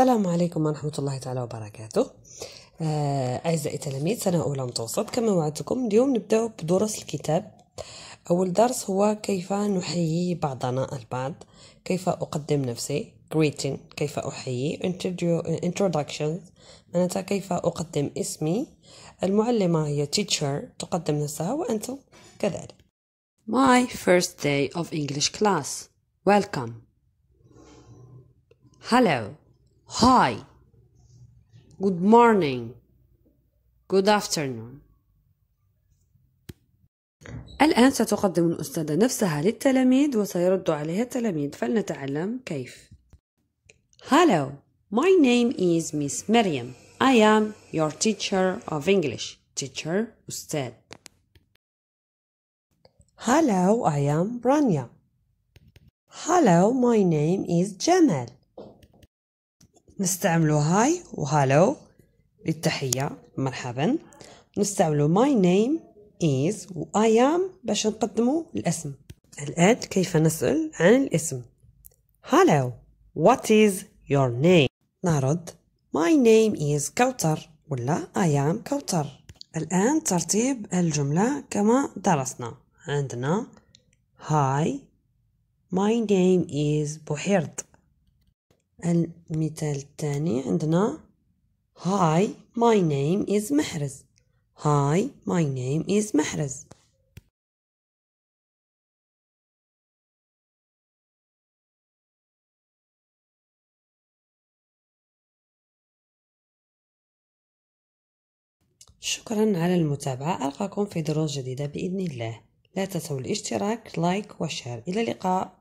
السلام عليكم ورحمة الله تعالى وبركاته آه، أعزائي التلاميذ سنة أولى متوسط كما وعدتكم اليوم نبدأ بدرس الكتاب أول درس هو كيف نحيي بعضنا البعض كيف أقدم نفسي greeting كيف أحيي introduction معناتها كيف أقدم اسمي المعلمة هي teacher تقدم نفسها وأنتم كذلك My first day of English class Welcome Hello Hi. Good morning. Good afternoon. الآن ستقدم الأستاذة نفسها للتلاميذ وسيرد عليها التلاميذ فلنتعلم كيف. Hello, my name is Miss Miriam. I am your teacher of English. Teacher, أستاذ. Hello, I am Rania. Hello, my name is Jamal. نستعملو هاي وهالو للتحية مرحبا نستعملو my name is و I am باش نقدمو الاسم الآن كيف نسأل عن الاسم هالو What is your name نعرض My name is كوثر ولا I am كوثر الآن ترتيب الجملة كما درسنا عندنا هاي My name is بوحيرد المثال الثاني عندنا هاي ماي نيم از محرز هاي ماي نيم از محرز شكرا على المتابعة ألقاكم في دروس جديدة بإذن الله لا تنسوا الاشتراك لايك وشير إلى اللقاء